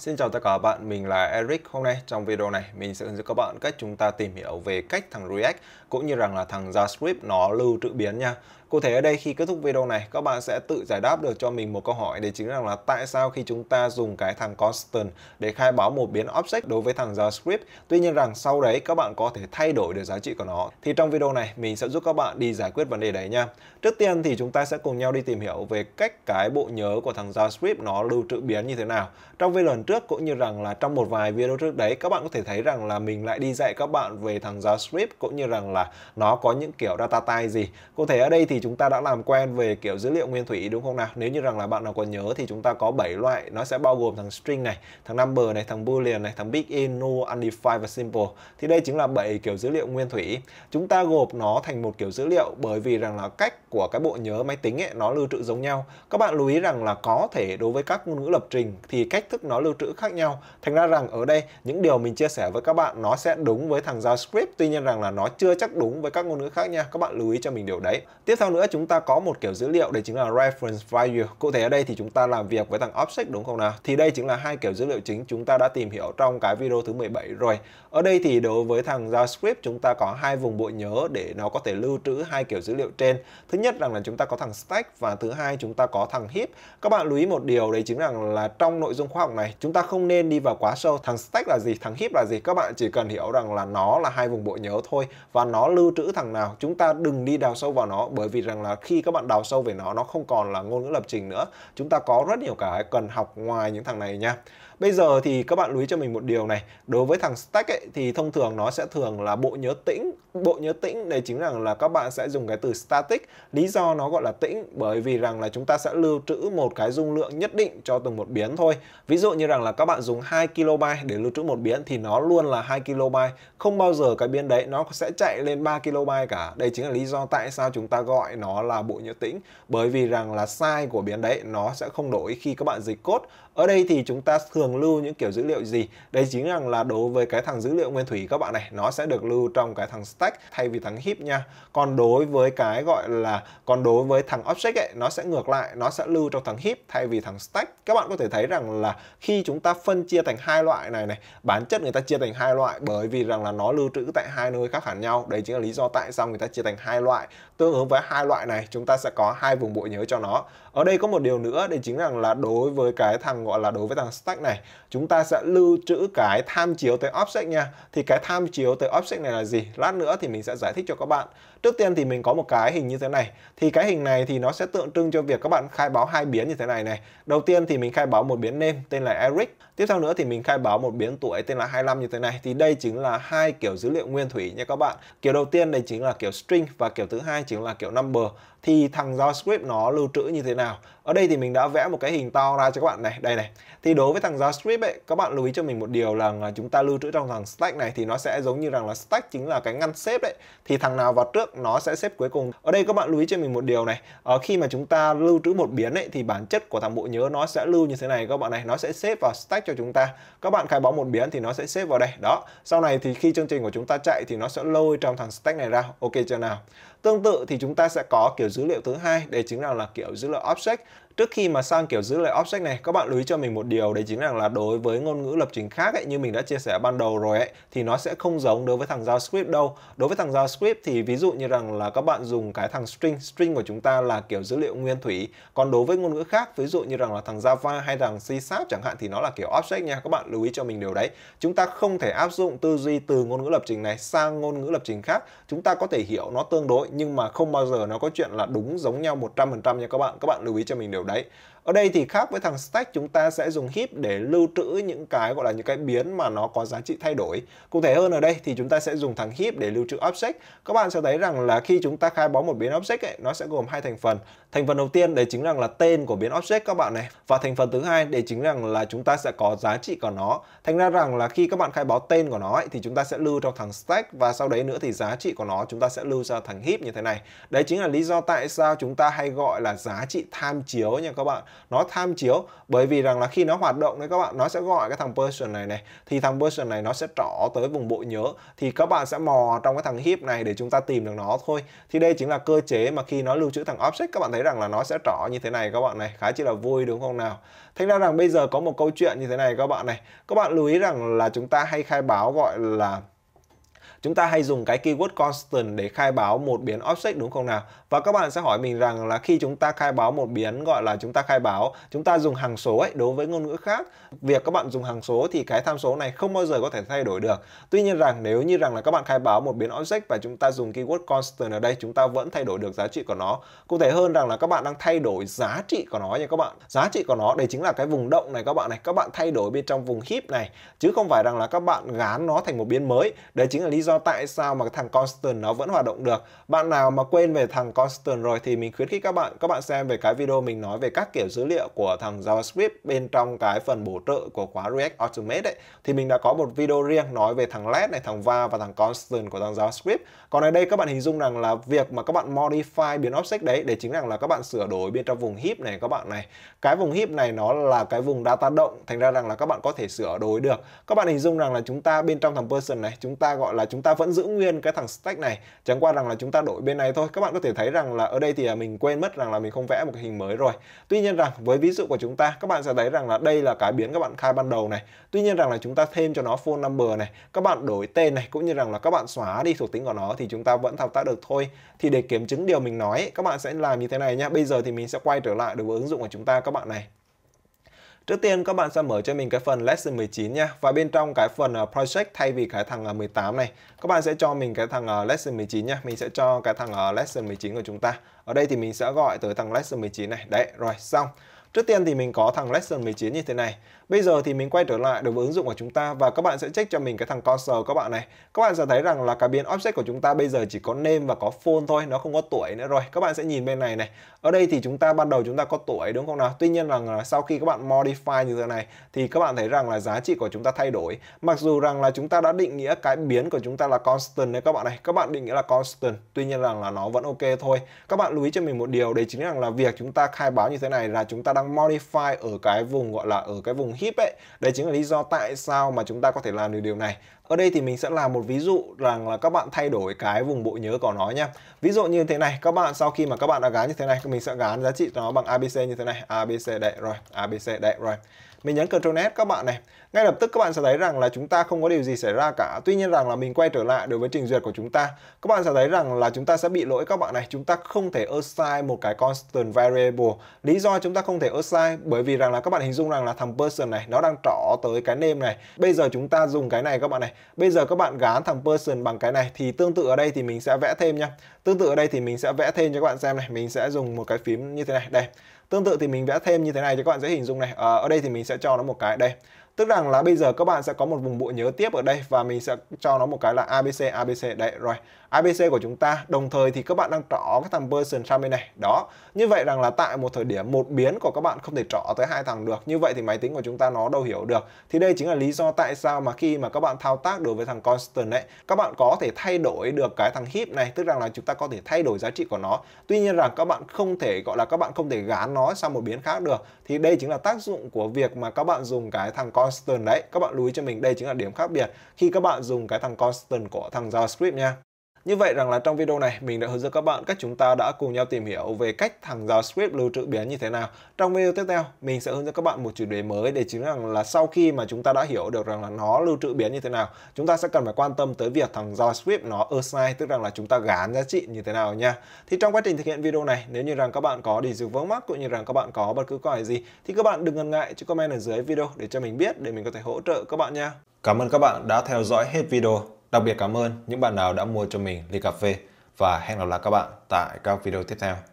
Xin chào tất cả các bạn, mình là Eric. Hôm nay trong video này mình sẽ hướng dẫn các bạn cách chúng ta tìm hiểu về cách thằng React cũng như rằng là thằng JavaScript nó lưu trữ biến nha. Cụ thể ở đây khi kết thúc video này, các bạn sẽ tự giải đáp được cho mình một câu hỏi để chính rằng là tại sao khi chúng ta dùng cái thằng constant để khai báo một biến object đối với thằng JavaScript, tuy nhiên rằng sau đấy các bạn có thể thay đổi được giá trị của nó. Thì trong video này mình sẽ giúp các bạn đi giải quyết vấn đề đấy nha. Trước tiên thì chúng ta sẽ cùng nhau đi tìm hiểu về cách cái bộ nhớ của thằng JavaScript nó lưu trữ biến như thế nào. Trong video lần trước cũng như rằng là trong một vài video trước đấy các bạn có thể thấy rằng là mình lại đi dạy các bạn về thằng JavaScript cũng như rằng là nó có những kiểu data type gì. Cụ thể ở đây thì chúng ta đã làm quen về kiểu dữ liệu nguyên thủy đúng không nào? Nếu như rằng là bạn nào còn nhớ thì chúng ta có 7 loại, nó sẽ bao gồm thằng string này, thằng number này, thằng boolean này, thằng big in, no, undefined và simple. Thì đây chính là 7 kiểu dữ liệu nguyên thủy. Chúng ta gộp nó thành một kiểu dữ liệu bởi vì rằng là cách của cái bộ nhớ máy tính ấy nó lưu trữ giống nhau. Các bạn lưu ý rằng là có thể đối với các ngôn ngữ lập trình thì cách thức nó lưu trữ khác nhau. Thành ra rằng ở đây những điều mình chia sẻ với các bạn nó sẽ đúng với thằng JavaScript, tuy nhiên rằng là nó chưa chắc đúng với các ngôn ngữ khác nha. Các bạn lưu ý cho mình điều đấy. Tiếp theo nữa chúng ta có một kiểu dữ liệu đấy chính là reference value. Cụ thể ở đây thì chúng ta làm việc với thằng object đúng không nào? Thì đây chính là hai kiểu dữ liệu chính chúng ta đã tìm hiểu trong cái video thứ 17 rồi. Ở đây thì đối với thằng JavaScript chúng ta có hai vùng bộ nhớ để nó có thể lưu trữ hai kiểu dữ liệu trên. Thứ nhất rằng là chúng ta có thằng stack và thứ hai chúng ta có thằng heap. Các bạn lưu ý một điều đấy chính là là trong nội dung khoa học này chúng ta không nên đi vào quá sâu. Thằng stack là gì, thằng heap là gì các bạn chỉ cần hiểu rằng là nó là hai vùng bộ nhớ thôi và nó lưu trữ thằng nào. Chúng ta đừng đi đào sâu vào nó bởi vì rằng là khi các bạn đào sâu về nó nó không còn là ngôn ngữ lập trình nữa chúng ta có rất nhiều cái cần học ngoài những thằng này nha bây giờ thì các bạn lưu ý cho mình một điều này đối với thằng stack ấy, thì thông thường nó sẽ thường là bộ nhớ tĩnh bộ nhớ tĩnh đây chính rằng là các bạn sẽ dùng cái từ static lý do nó gọi là tĩnh bởi vì rằng là chúng ta sẽ lưu trữ một cái dung lượng nhất định cho từng một biến thôi ví dụ như rằng là các bạn dùng 2 kb để lưu trữ một biến thì nó luôn là 2 kb không bao giờ cái biến đấy nó sẽ chạy lên 3 kb cả đây chính là lý do tại sao chúng ta gọi gọi nó là bộ nhớ tĩnh bởi vì rằng là size của biến đấy nó sẽ không đổi khi các bạn dịch code ở đây thì chúng ta thường lưu những kiểu dữ liệu gì đây chính rằng là đối với cái thằng dữ liệu nguyên thủy các bạn này nó sẽ được lưu trong cái thằng stack thay vì thằng heap nha còn đối với cái gọi là còn đối với thằng object ấy nó sẽ ngược lại nó sẽ lưu trong thằng heap thay vì thằng stack các bạn có thể thấy rằng là khi chúng ta phân chia thành hai loại này này bản chất người ta chia thành hai loại bởi vì rằng là nó lưu trữ tại hai nơi khác hẳn nhau đấy chính là lý do tại sao người ta chia thành hai loại tương ứng với hai loại này chúng ta sẽ có hai vùng bộ nhớ cho nó ở đây có một điều nữa đấy chính rằng là đối với cái thằng gọi là đối với thằng stack này chúng ta sẽ lưu trữ cái tham chiếu tới object nha thì cái tham chiếu tới object này là gì lát nữa thì mình sẽ giải thích cho các bạn trước tiên thì mình có một cái hình như thế này thì cái hình này thì nó sẽ tượng trưng cho việc các bạn khai báo hai biến như thế này này đầu tiên thì mình khai báo một biến name tên là Eric tiếp theo nữa thì mình khai báo một biến tuổi tên là 25 như thế này thì đây chính là hai kiểu dữ liệu nguyên thủy nha các bạn kiểu đầu tiên đây chính là kiểu string và kiểu thứ hai chính là kiểu number thì thằng JavaScript nó lưu trữ như thế nào ở đây thì mình đã vẽ một cái hình to ra cho các bạn này đây này thì đối với thằng JavaScript ấy các bạn lưu ý cho mình một điều là à, chúng ta lưu trữ trong thằng stack này thì nó sẽ giống như rằng là stack chính là cái ngăn xếp đấy thì thằng nào vào trước nó sẽ xếp cuối cùng ở đây các bạn lưu ý cho mình một điều này ở ờ, khi mà chúng ta lưu trữ một biến ấy thì bản chất của thằng bộ nhớ nó sẽ lưu như thế này các bạn này nó sẽ xếp vào stack cho chúng ta các bạn khai báo một biến thì nó sẽ xếp vào đây đó sau này thì khi chương trình của chúng ta chạy thì nó sẽ lôi trong thằng stack này ra ok chưa nào tương tự thì chúng ta sẽ có kiểu dữ liệu thứ hai đây chính là là kiểu dữ liệu object Trước khi mà sang kiểu giữ lại object này, các bạn lưu ý cho mình một điều đấy chính là, là đối với ngôn ngữ lập trình khác ấy, như mình đã chia sẻ ban đầu rồi ấy, thì nó sẽ không giống đối với thằng JavaScript đâu. Đối với thằng JavaScript thì ví dụ như rằng là các bạn dùng cái thằng string, string của chúng ta là kiểu dữ liệu nguyên thủy. Còn đối với ngôn ngữ khác, ví dụ như rằng là thằng Java hay thằng C Sharp chẳng hạn thì nó là kiểu object nha. Các bạn lưu ý cho mình điều đấy. Chúng ta không thể áp dụng tư duy từ ngôn ngữ lập trình này sang ngôn ngữ lập trình khác. Chúng ta có thể hiểu nó tương đối nhưng mà không bao giờ nó có chuyện là đúng giống nhau 100% nha các bạn. Các bạn lưu ý cho mình điều điều đấy ở đây thì khác với thằng stack chúng ta sẽ dùng heap để lưu trữ những cái gọi là những cái biến mà nó có giá trị thay đổi. Cụ thể hơn ở đây thì chúng ta sẽ dùng thằng heap để lưu trữ object. Các bạn sẽ thấy rằng là khi chúng ta khai báo một biến object ấy, nó sẽ gồm hai thành phần. Thành phần đầu tiên đấy chính rằng là tên của biến object các bạn này và thành phần thứ hai để chính rằng là chúng ta sẽ có giá trị của nó. Thành ra rằng là khi các bạn khai báo tên của nó ấy, thì chúng ta sẽ lưu trong thằng stack và sau đấy nữa thì giá trị của nó chúng ta sẽ lưu ra thằng heap như thế này. Đấy chính là lý do tại sao chúng ta hay gọi là giá trị tham chiếu nha các bạn nó tham chiếu bởi vì rằng là khi nó hoạt động đấy các bạn nó sẽ gọi cái thằng person này này thì thằng person này nó sẽ trỏ tới vùng bộ nhớ thì các bạn sẽ mò trong cái thằng heap này để chúng ta tìm được nó thôi thì đây chính là cơ chế mà khi nó lưu trữ thằng object các bạn thấy rằng là nó sẽ trỏ như thế này các bạn này khá chi là vui đúng không nào thành ra rằng bây giờ có một câu chuyện như thế này các bạn này các bạn lưu ý rằng là chúng ta hay khai báo gọi là Chúng ta hay dùng cái keyword constant để khai báo một biến object đúng không nào? Và các bạn sẽ hỏi mình rằng là khi chúng ta khai báo một biến gọi là chúng ta khai báo, chúng ta dùng hằng số ấy đối với ngôn ngữ khác. Việc các bạn dùng hằng số thì cái tham số này không bao giờ có thể thay đổi được. Tuy nhiên rằng nếu như rằng là các bạn khai báo một biến object và chúng ta dùng keyword constant ở đây, chúng ta vẫn thay đổi được giá trị của nó. Cụ thể hơn rằng là các bạn đang thay đổi giá trị của nó nha các bạn. Giá trị của nó đây chính là cái vùng động này các bạn này. Các bạn thay đổi bên trong vùng heap này chứ không phải rằng là các bạn gán nó thành một biến mới. Đấy chính là lý do do tại sao mà cái thằng constant nó vẫn hoạt động được bạn nào mà quên về thằng constant rồi thì mình khuyến khích các bạn các bạn xem về cái video mình nói về các kiểu dữ liệu của thằng JavaScript bên trong cái phần bổ trợ của khóa React Automate đấy thì mình đã có một video riêng nói về thằng let này thằng va và thằng constant của thằng JavaScript còn ở đây các bạn hình dung rằng là việc mà các bạn modify biến object đấy để chính rằng là các bạn sửa đổi bên trong vùng heap này các bạn này cái vùng heap này nó là cái vùng data động thành ra rằng là các bạn có thể sửa đổi được các bạn hình dung rằng là chúng ta bên trong thằng person này chúng ta gọi là chúng chúng ta vẫn giữ nguyên cái thằng stack này chẳng qua rằng là chúng ta đổi bên này thôi các bạn có thể thấy rằng là ở đây thì à, mình quên mất rằng là mình không vẽ một cái hình mới rồi tuy nhiên rằng với ví dụ của chúng ta các bạn sẽ thấy rằng là đây là cái biến các bạn khai ban đầu này tuy nhiên rằng là chúng ta thêm cho nó phone number này các bạn đổi tên này cũng như rằng là các bạn xóa đi thuộc tính của nó thì chúng ta vẫn thao tác được thôi thì để kiểm chứng điều mình nói các bạn sẽ làm như thế này nhé bây giờ thì mình sẽ quay trở lại đối với ứng dụng của chúng ta các bạn này Trước tiên các bạn sẽ mở cho mình cái phần lesson 19 nha và bên trong cái phần ờ, project thay vì cái thằng 18 ờ, này các bạn sẽ cho mình cái thằng ờ, lesson 19 nha mình sẽ cho cái thằng lesson 19 của chúng ta ở đây thì mình sẽ gọi tới thằng lesson 19 này đấy rồi xong Trước tiên thì mình có thằng lesson 19 như thế này. Bây giờ thì mình quay trở lại đối với ứng dụng của chúng ta và các bạn sẽ check cho mình cái thằng console các bạn này. Các bạn sẽ thấy rằng là cái biến object của chúng ta bây giờ chỉ có name và có phone thôi, nó không có tuổi nữa rồi. Các bạn sẽ nhìn bên này này. Ở đây thì chúng ta ban đầu chúng ta có tuổi đúng không nào? Tuy nhiên rằng là sau khi các bạn modify như thế này thì các bạn thấy rằng là giá trị của chúng ta thay đổi. Mặc dù rằng là chúng ta đã định nghĩa cái biến của chúng ta là constant đấy các bạn này. Các bạn định nghĩa là constant. Tuy nhiên rằng là nó vẫn ok thôi. Các bạn lưu ý cho mình một điều đấy chính là việc chúng ta khai báo như thế này là chúng ta đang đang modify ở cái vùng gọi là ở cái vùng hip ấy đấy chính là lý do tại sao mà chúng ta có thể làm được điều này ở đây thì mình sẽ làm một ví dụ rằng là các bạn thay đổi cái vùng bộ nhớ của nó nhé ví dụ như thế này các bạn sau khi mà các bạn đã gán như thế này mình sẽ gán giá trị nó bằng abc như thế này abc đây rồi abc đây rồi mình nhấn Ctrl S các bạn này ngay lập tức các bạn sẽ thấy rằng là chúng ta không có điều gì xảy ra cả tuy nhiên rằng là mình quay trở lại đối với trình duyệt của chúng ta các bạn sẽ thấy rằng là chúng ta sẽ bị lỗi các bạn này chúng ta không thể assign một cái constant variable lý do chúng ta không thể assign bởi vì rằng là các bạn hình dung rằng là thằng person này nó đang trỏ tới cái name này bây giờ chúng ta dùng cái này các bạn này bây giờ các bạn gán thằng person bằng cái này thì tương tự ở đây thì mình sẽ vẽ thêm nhá tương tự ở đây thì mình sẽ vẽ thêm cho các bạn xem này mình sẽ dùng một cái phím như thế này đây tương tự thì mình vẽ thêm như thế này cho các bạn dễ hình dung này à, ở đây thì mình sẽ cho nó một cái đây tức rằng là bây giờ các bạn sẽ có một vùng bộ nhớ tiếp ở đây và mình sẽ cho nó một cái là abc abc đấy rồi abc của chúng ta đồng thời thì các bạn đang trỏ cái thằng person sang bên này đó như vậy rằng là tại một thời điểm một biến của các bạn không thể trỏ tới hai thằng được như vậy thì máy tính của chúng ta nó đâu hiểu được thì đây chính là lý do tại sao mà khi mà các bạn thao tác đối với thằng constant ấy các bạn có thể thay đổi được cái thằng hip này tức rằng là chúng ta có thể thay đổi giá trị của nó tuy nhiên rằng các bạn không thể gọi là các bạn không thể gán nó sang một biến khác được thì đây chính là tác dụng của việc mà các bạn dùng cái thằng constant constant đấy. Các bạn lưu ý cho mình đây chính là điểm khác biệt khi các bạn dùng cái thằng constant của thằng JavaScript nha. Như vậy rằng là trong video này mình đã hướng dẫn các bạn cách chúng ta đã cùng nhau tìm hiểu về cách thằng JavaScript lưu trữ biến như thế nào. Trong video tiếp theo mình sẽ hướng dẫn các bạn một chủ đề mới để chính rằng là sau khi mà chúng ta đã hiểu được rằng là nó lưu trữ biến như thế nào, chúng ta sẽ cần phải quan tâm tới việc thằng JavaScript nó assign tức rằng là chúng ta gán giá trị như thế nào nha. Thì trong quá trình thực hiện video này nếu như rằng các bạn có điều gì vướng mắc cũng như rằng các bạn có bất cứ câu hỏi gì thì các bạn đừng ngần ngại cho comment ở dưới video để cho mình biết để mình có thể hỗ trợ các bạn nha. Cảm ơn các bạn đã theo dõi hết video. Đặc biệt cảm ơn những bạn nào đã mua cho mình ly cà phê và hẹn gặp lại các bạn tại các video tiếp theo.